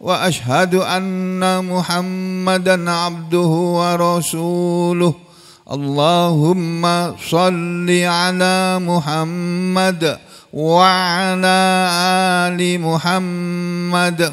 واشهد ان محمدا عبده ورسوله اللهم صل على محمد وعلى ال محمد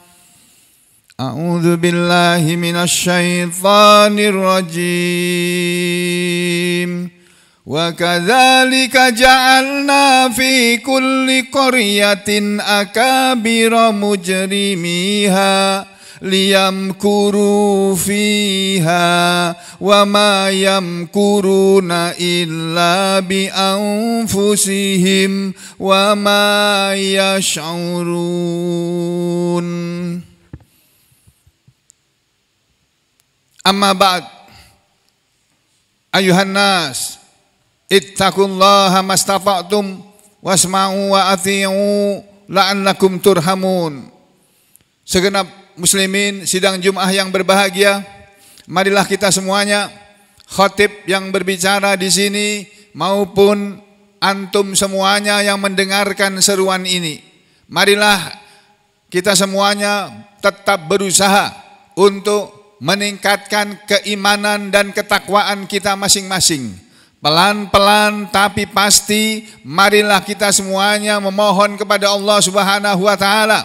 أعوذ بالله من الشيطان الرجيم وكذلك جعلنا في كل قرية أكابر مجرميها ليمكروا فيها وما يمكرون إلا بأنفسهم وما يشعرون Amma ba'd Ayuhan nas Ittaqullaha mastafa'tum wasma'u wa athi'u La'annakum turhamun Segenap muslimin sidang Jumat yang berbahagia marilah kita semuanya khatib yang berbicara di sini maupun antum semuanya yang mendengarkan seruan ini marilah kita semuanya tetap berusaha untuk meningkatkan keimanan dan ketakwaan kita masing-masing. Pelan-pelan tapi pasti marilah kita semuanya memohon kepada Allah Subhanahu wa taala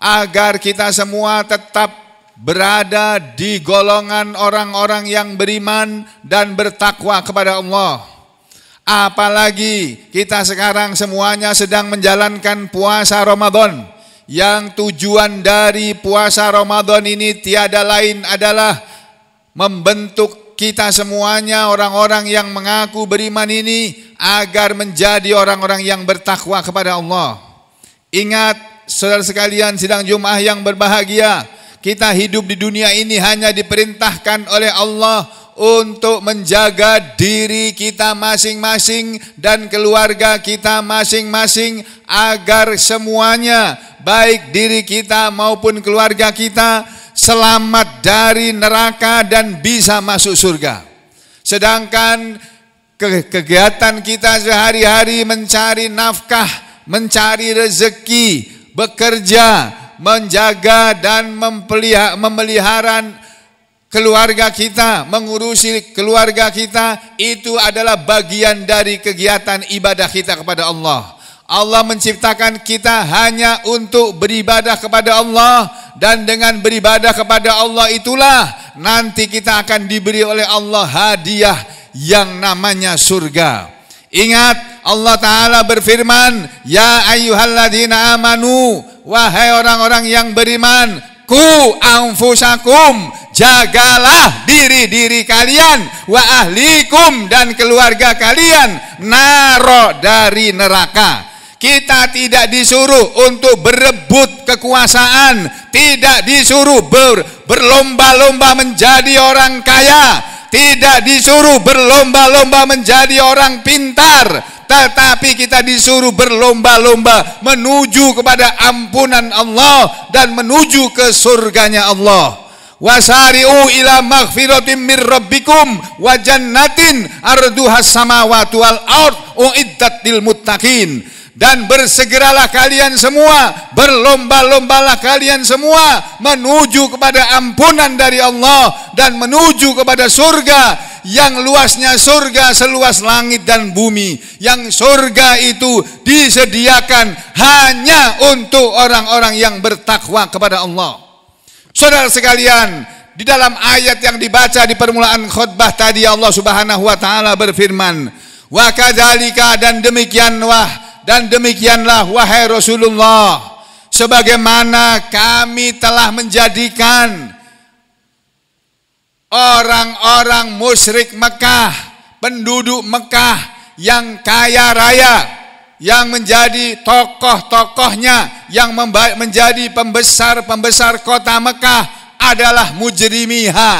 agar kita semua tetap berada di golongan orang-orang yang beriman dan bertakwa kepada Allah. Apalagi kita sekarang semuanya sedang menjalankan puasa Ramadan yang tujuan dari puasa Ramadan ini tiada lain adalah membentuk kita semuanya orang-orang yang mengaku beriman ini agar menjadi orang-orang yang bertakwa kepada Allah. Ingat saudara sekalian sidang Jumat yang berbahagia, kita hidup di dunia ini hanya diperintahkan oleh Allah untuk menjaga diri kita masing-masing dan keluarga kita masing-masing agar semuanya baik diri kita maupun keluarga kita selamat dari neraka dan bisa masuk surga. Sedangkan kegiatan kita sehari-hari mencari nafkah, mencari rezeki, bekerja, menjaga dan memelihara keluarga kita, mengurusi keluarga kita itu adalah bagian dari kegiatan ibadah kita kepada Allah. Allah menciptakan kita hanya untuk beribadah kepada Allah dan dengan beribadah kepada Allah itulah nanti kita akan diberi oleh Allah hadiah yang namanya surga. Ingat Allah Ta'ala berfirman Ya ayyuhalladzina amanu Wahai orang-orang yang beriman Ku anfusakum Jagalah diri-diri kalian Wa ahlikum dan keluarga kalian Naro dari neraka kita tidak disuruh untuk berebut kekuasaan, tidak disuruh ber, berlomba-lomba menjadi orang kaya, tidak disuruh berlomba-lomba menjadi orang pintar, tetapi kita disuruh berlomba-lomba menuju kepada ampunan Allah dan menuju ke surganya Allah wasari'u ila maghfiratin mir rabbikum wa jannatin arduhas samawati wal ard uiddat lil muttaqin dan bersegeralah kalian semua berlomba-lombalah kalian semua menuju kepada ampunan dari Allah dan menuju kepada surga yang luasnya surga seluas langit dan bumi yang surga itu disediakan hanya untuk orang-orang yang bertakwa kepada Allah saudara sekalian di dalam ayat yang dibaca di permulaan khutbah tadi Allah subhanahu wa ta'ala berfirman wa kadalika dan demikian wah dan demikianlah wahai Rasulullah, sebagaimana kami telah menjadikan orang-orang musyrik Mekah, penduduk Mekah yang kaya raya, yang menjadi tokoh-tokohnya, yang menjadi pembesar-pembesar kota Mekah adalah mujrimiha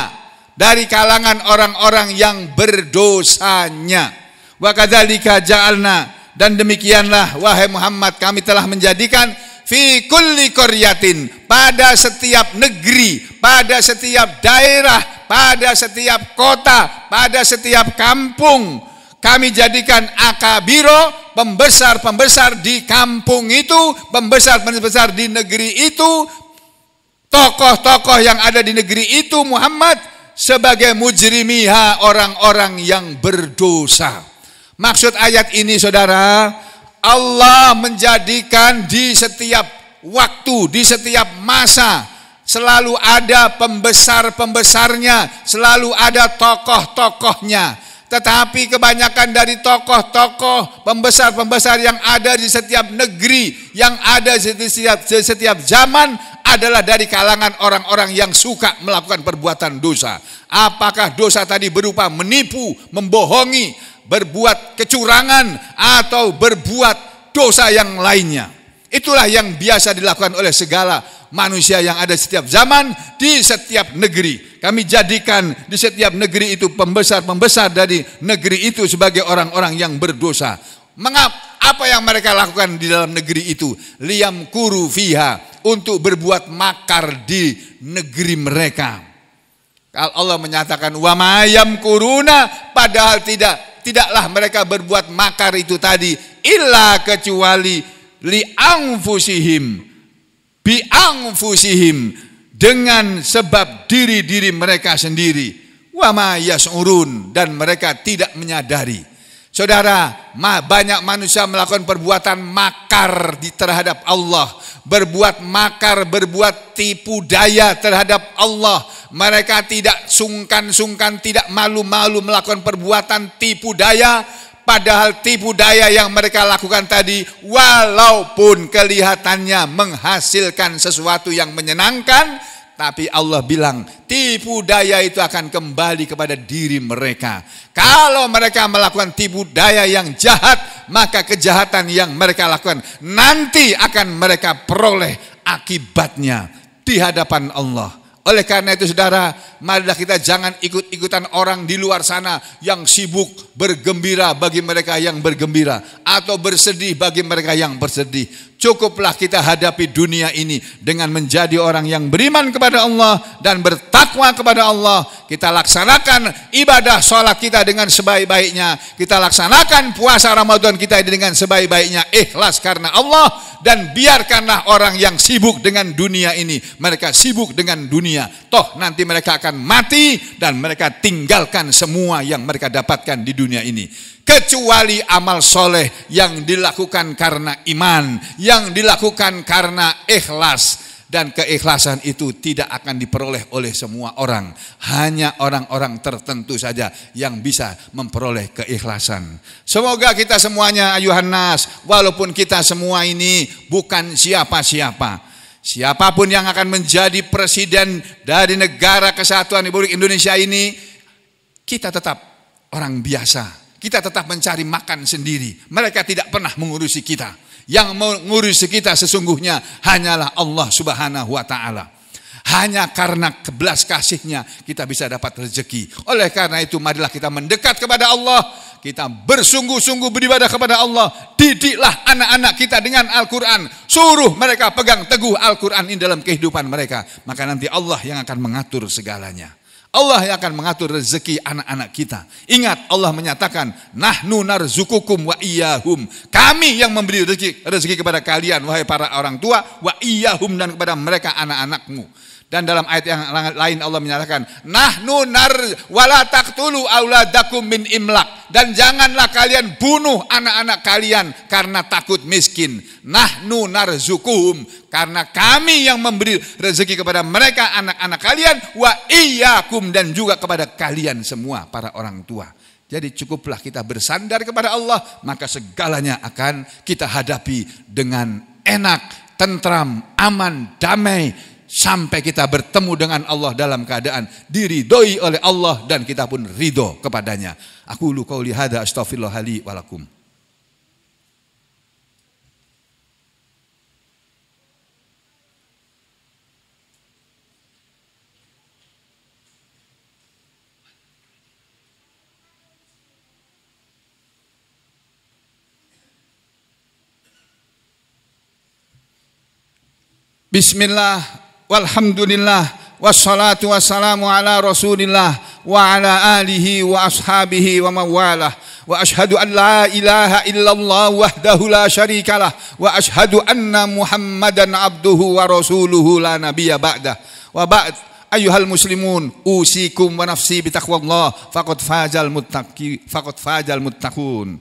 dari kalangan orang-orang yang berdosanya. Wa ja'alna dan demikianlah wahai Muhammad kami telah menjadikan fi kulli koryatin pada setiap negeri, pada setiap daerah, pada setiap kota, pada setiap kampung kami jadikan akabiro pembesar-pembesar di kampung itu, pembesar-pembesar di negeri itu, tokoh-tokoh yang ada di negeri itu Muhammad sebagai mujrimiha orang-orang yang berdosa. Maksud ayat ini saudara, Allah menjadikan di setiap waktu, di setiap masa, selalu ada pembesar-pembesarnya, selalu ada tokoh-tokohnya. Tetapi kebanyakan dari tokoh-tokoh pembesar-pembesar yang ada di setiap negeri, yang ada di setiap, di setiap zaman adalah dari kalangan orang-orang yang suka melakukan perbuatan dosa. Apakah dosa tadi berupa menipu, membohongi, berbuat kecurangan, atau berbuat dosa yang lainnya. Itulah yang biasa dilakukan oleh segala manusia yang ada setiap zaman di setiap negeri. Kami jadikan di setiap negeri itu pembesar-pembesar dari negeri itu sebagai orang-orang yang berdosa. Mengapa apa yang mereka lakukan di dalam negeri itu? Liam kuru fiha untuk berbuat makar di negeri mereka. Kalau Allah menyatakan wa mayam kuruna padahal tidak tidaklah mereka berbuat makar itu tadi illa kecuali li angfusihim bi angfusihim dengan sebab diri-diri mereka sendiri wa yas'urun dan mereka tidak menyadari Saudara, banyak manusia melakukan perbuatan makar di terhadap Allah, berbuat makar, berbuat tipu daya terhadap Allah, mereka tidak sungkan-sungkan, tidak malu-malu melakukan perbuatan tipu daya, padahal tipu daya yang mereka lakukan tadi, walaupun kelihatannya menghasilkan sesuatu yang menyenangkan, tapi Allah bilang, tipu daya itu akan kembali kepada diri mereka. Kalau mereka melakukan tipu daya yang jahat, maka kejahatan yang mereka lakukan nanti akan mereka peroleh akibatnya di hadapan Allah. Oleh karena itu saudara, marilah kita jangan ikut-ikutan orang di luar sana yang sibuk bergembira bagi mereka yang bergembira atau bersedih bagi mereka yang bersedih. Cukuplah kita hadapi dunia ini dengan menjadi orang yang beriman kepada Allah dan bertakwa kepada Allah. Kita laksanakan ibadah sholat kita dengan sebaik-baiknya. Kita laksanakan puasa Ramadan kita dengan sebaik-baiknya. Ikhlas karena Allah dan biarkanlah orang yang sibuk dengan dunia ini. Mereka sibuk dengan dunia. Toh nanti mereka akan mati dan mereka tinggalkan semua yang mereka dapatkan di dunia ini kecuali amal soleh yang dilakukan karena iman, yang dilakukan karena ikhlas. Dan keikhlasan itu tidak akan diperoleh oleh semua orang. Hanya orang-orang tertentu saja yang bisa memperoleh keikhlasan. Semoga kita semuanya ayuhan nas, walaupun kita semua ini bukan siapa-siapa. Siapapun yang akan menjadi presiden dari negara kesatuan Republik Indonesia ini, kita tetap orang biasa kita tetap mencari makan sendiri. Mereka tidak pernah mengurusi kita. Yang mengurusi kita sesungguhnya hanyalah Allah Subhanahu wa taala. Hanya karena kebelas kasihnya kita bisa dapat rezeki. Oleh karena itu marilah kita mendekat kepada Allah. Kita bersungguh-sungguh beribadah kepada Allah. Didiklah anak-anak kita dengan Al-Quran. Suruh mereka pegang teguh Al-Quran ini dalam kehidupan mereka. Maka nanti Allah yang akan mengatur segalanya. Allah yang akan mengatur rezeki anak-anak kita. Ingat Allah menyatakan, "Nahnu narzukukum wa iyahum." Kami yang memberi rezeki, rezeki kepada kalian wahai para orang tua, wa iyahum dan kepada mereka anak-anakmu. Dan dalam ayat yang lain Allah menyatakan, "Nahnu nar wala taqtulu auladakum min imlak." Dan janganlah kalian bunuh anak-anak kalian karena takut miskin. Nahnu narzukuhum karena kami yang memberi rezeki kepada mereka anak-anak kalian wa iyyakum dan juga kepada kalian semua para orang tua. Jadi cukuplah kita bersandar kepada Allah, maka segalanya akan kita hadapi dengan enak, tentram, aman, damai sampai kita bertemu dengan Allah dalam keadaan diridoi oleh Allah dan kita pun ridho kepadanya. Aku lu qauli hadza Walakum Bismillah walhamdulillah wassalatu wassalamu ala rasulillah wa ala alihi wa ashabihi wa mawalah wa ashhadu an la ilaha illallah wahdahu la syarika lah wa ashhadu anna muhammadan abduhu wa rasuluhu la nabiyya ba'dah wa ba'd ayyuhal muslimun usikum wa nafsi bitaqwallah faqad fajal muttaqi faqad fajal muttaqun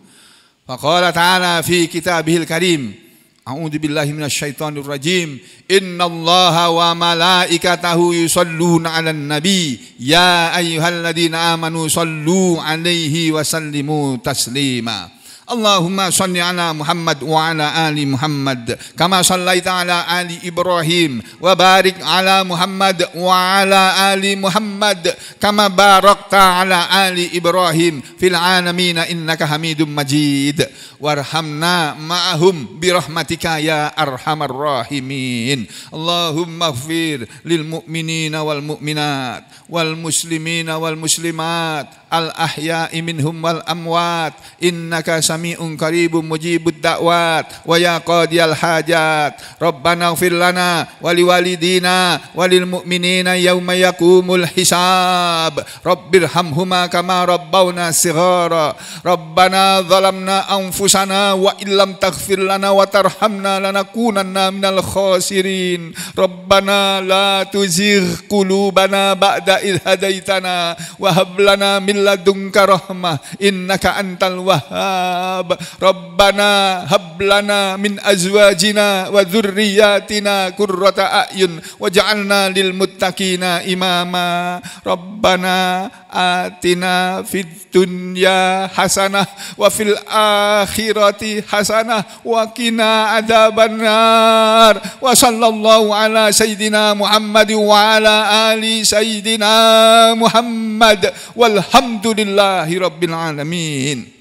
faqala ta'ala fi kitabihil karim أعوذ بالله من الشيطان الرجيم إن الله وملائكته يصلون على النبي يا أيها الذين آمنوا صلوا عليه وسلموا تسليماً Allahumma salli ala Muhammad wa ala ali Muhammad kama sallaita ala ali Ibrahim wa barik ala Muhammad wa ala ali Muhammad kama barakta ala ali Ibrahim fil alamin innaka Hamidum Majid warhamna ma'ahum bi rahmatika ya arhamar rahimin Allahumma ighfir lil mu'minat wal muslimat al ahya'i minhum wal amwat innaka sami'un qaribun mujibud da'wat wa ya qadiyal hajat rabbana ighfir lana wa liwalidina wa mu'minina yauma yaqumul hisab rabbirhamhuma kama rabbawna sighara rabbana zalamna anfusana wa illam taghfir lana wa tarhamna lanakunanna minal khasirin rabbana la tuzigh qulubana ba'da idh hadaitana wa hab lana min min rahmah innaka antal wahhab rabbana hablana min azwajina wa dzurriyyatina qurrata a'yun waj'alna lil muttaqina imama rabbana atina fid dunya hasanah wa fil akhirati hasanah wa qina adzabannar wa sallallahu ala sayidina muhammad wa ala ali sayidina muhammad walhamdulillahi alamin